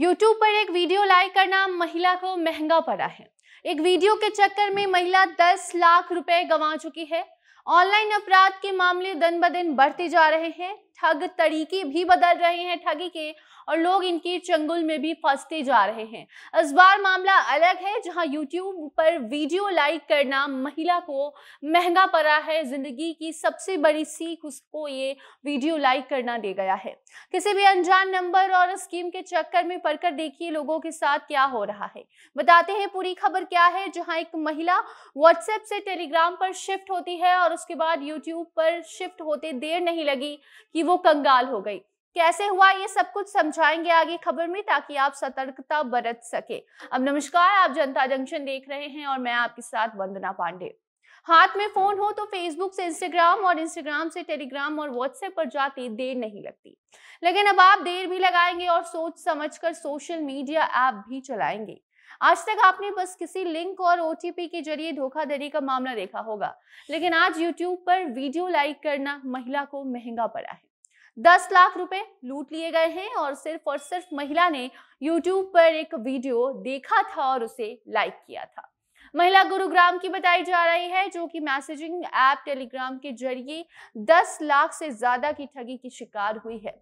YouTube पर एक video like करना महिला को महंगा पड़ा है एक वीडियो के चक्कर में महिला 10 लाख रुपए गंवा चुकी है ऑनलाइन अपराध के मामले दिन ब दिन बढ़ते जा रहे हैं ठग तरीके भी बदल रहे हैं ठगी के और लोग इनकी चंगुल में भी फंसते जा रहे हैं इस बार मामला अलग है जहां यूट्यूब पर वीडियो लाइक करना महिला को महंगा पड़ा है जिंदगी की सबसे बड़ी सीख उसको ये वीडियो लाइक करना दे गया है किसी भी अनजान नंबर और स्कीम के चक्कर में पढ़कर देखिए लोगों के साथ क्या हो रहा है बताते हैं पूरी खबर क्या है जहां एक महिला व्हाट्सएप से टेलीग्राम पर शिफ्ट होती है और उसके बाद यूट्यूब पर शिफ्ट होते देर नहीं लगी कि वो कंगाल हो गई कैसे हुआ ये सब कुछ समझाएंगे आगे खबर में ताकि आप सतर्कता बरत सके अब नमस्कार आप जनता जंक्शन देख रहे हैं और मैं आपके साथ वंदना पांडे हाथ में फोन हो तो फेसबुक से इंस्टाग्राम और इंस्टाग्राम से टेलीग्राम और व्हाट्सएप पर जाती देर नहीं लगती लेकिन अब आप देर भी लगाएंगे और सोच समझकर सोशल मीडिया ऐप भी चलाएंगे आज तक आपने बस किसी लिंक और ओटीपी के जरिए धोखाधड़ी का मामला देखा होगा लेकिन आज यूट्यूब पर वीडियो लाइक करना महिला को महंगा पड़ा है दस लाख रुपए लूट लिए गए हैं और सिर्फ और सिर्फ महिला ने यूट्यूब पर एक वीडियो देखा था और उसे लाइक किया था महिला गुरुग्राम की बताई जा रही है जो कि मैसेजिंग ऐप टेलीग्राम के जरिए दस लाख से ज्यादा की ठगी की शिकार हुई है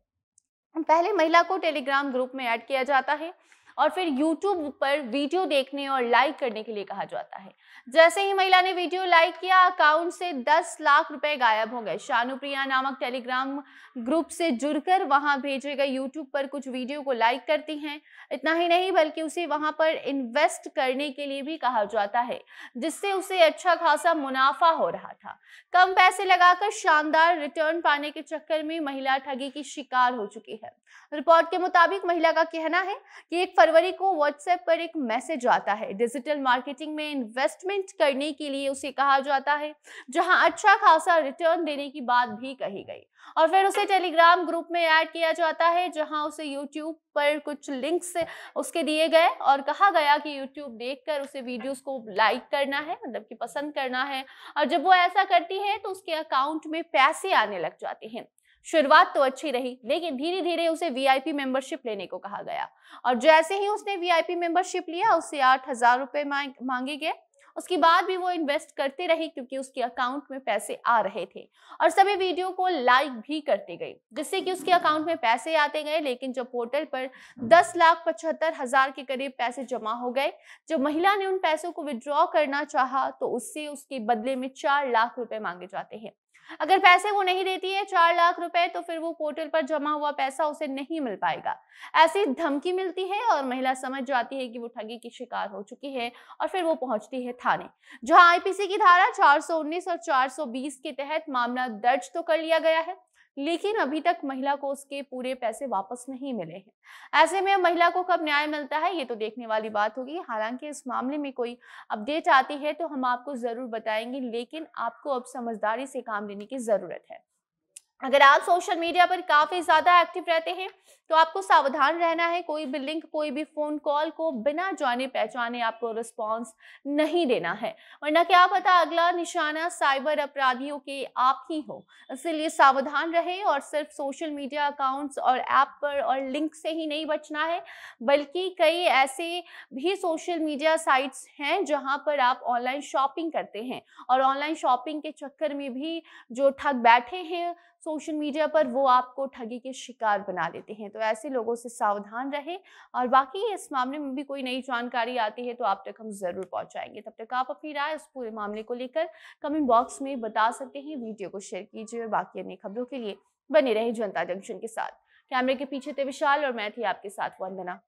पहले महिला को टेलीग्राम ग्रुप में ऐड किया जाता है और फिर यूट्यूब पर वीडियो देखने और लाइक करने के लिए कहा जाता है जैसे ही महिला ने वीडियो लाइक किया अकाउंट से दस लाख रुपए गायब हो गए शानुप्रिया नामक टेलीग्राम ग्रुप से जुड़कर वहां भेजे गए यूट्यूब पर कुछ वीडियो को लाइक करती हैं इतना ही नहीं बल्कि उसे वहां पर इन्वेस्ट करने के लिए भी कहा जाता है जिससे उसे अच्छा खासा मुनाफा हो रहा था कम पैसे लगाकर शानदार रिटर्न पाने के चक्कर में महिला ठगी की शिकार हो चुकी है रिपोर्ट के मुताबिक महिला का कहना है कि एक फरवरी को व्हाट्सएप पर एक मैसेज आता है डिजिटल मार्केटिंग में इन्वेस्टमेंट करने के लिए उसे कहा जाता है जहां अच्छा खासा रिटर्न देने की बात भी कही गई और फिर उसे टेलीग्राम ग्रुप में ऐड किया जाता है जहां उसे यूट्यूब पर कुछ लिंक्स उसके दिए गए और कहा गया कि यूट्यूब देखकर उसे वीडियोस को लाइक करना है मतलब कि पसंद करना है और जब वो ऐसा करती है तो उसके अकाउंट में पैसे आने लग जाते हैं शुरुआत तो अच्छी रही लेकिन धीरे धीरे उसे वीआईपी मेंबरशिप लेने को कहा गया और जैसे ही उसने वीआईपी मेंबरशिप लिया उससे आठ हजार रुपए मांगे गए उसके बाद भी वो इन्वेस्ट करते रहे क्योंकि उसके अकाउंट में पैसे आ रहे थे और सभी वीडियो को लाइक भी करते गए जिससे कि उसके अकाउंट में पैसे आते गए लेकिन जब पोर्टल पर दस लाख पचहत्तर हजार के करीब पैसे जमा हो गए जब महिला ने उन पैसों को विड्रॉ करना चाहा तो उससे उसके बदले में चार लाख रुपए मांगे जाते हैं अगर पैसे वो नहीं देती है चार लाख रुपए तो फिर वो पोर्टल पर जमा हुआ पैसा उसे नहीं मिल पाएगा ऐसी धमकी मिलती है और महिला समझ जाती है कि वो ठगी की शिकार हो चुकी है और फिर वो पहुंचती है थाने जहां आईपीसी की धारा 419 और 420 के तहत मामला दर्ज तो कर लिया गया है लेकिन अभी तक महिला को उसके पूरे पैसे वापस नहीं मिले हैं ऐसे में महिला को कब न्याय मिलता है ये तो देखने वाली बात होगी हालांकि इस मामले में कोई अपडेट आती है तो हम आपको जरूर बताएंगे लेकिन आपको अब समझदारी से काम लेने की जरूरत है अगर आप सोशल मीडिया पर काफ़ी ज़्यादा एक्टिव रहते हैं तो आपको सावधान रहना है कोई भी लिंक कोई भी फ़ोन कॉल को बिना जाने पहचाने आपको रिस्पांस नहीं देना है वरना क्या पता अगला निशाना साइबर अपराधियों के आप ही हो इसलिए सावधान रहें और सिर्फ सोशल मीडिया अकाउंट्स और ऐप पर और लिंक से ही नहीं बचना है बल्कि कई ऐसे भी सोशल मीडिया साइट्स हैं जहाँ पर आप ऑनलाइन शॉपिंग करते हैं और ऑनलाइन शॉपिंग के चक्कर में भी जो ठग बैठे हैं सोशल मीडिया पर वो आपको ठगी के शिकार बना देते हैं तो ऐसे लोगों से सावधान रहें और बाकी इस मामले में भी कोई नई जानकारी आती है तो आप तक हम ज़रूर पहुंचाएंगे तब तक आप अपनी राय उस पूरे मामले को लेकर कमेंट बॉक्स में बता सकते हैं वीडियो को शेयर कीजिए और बाकी अन्य खबरों के लिए बने रहे जनता जंक्शन के साथ कैमरे के पीछे थे विशाल और मैं थी आपके साथ वंदना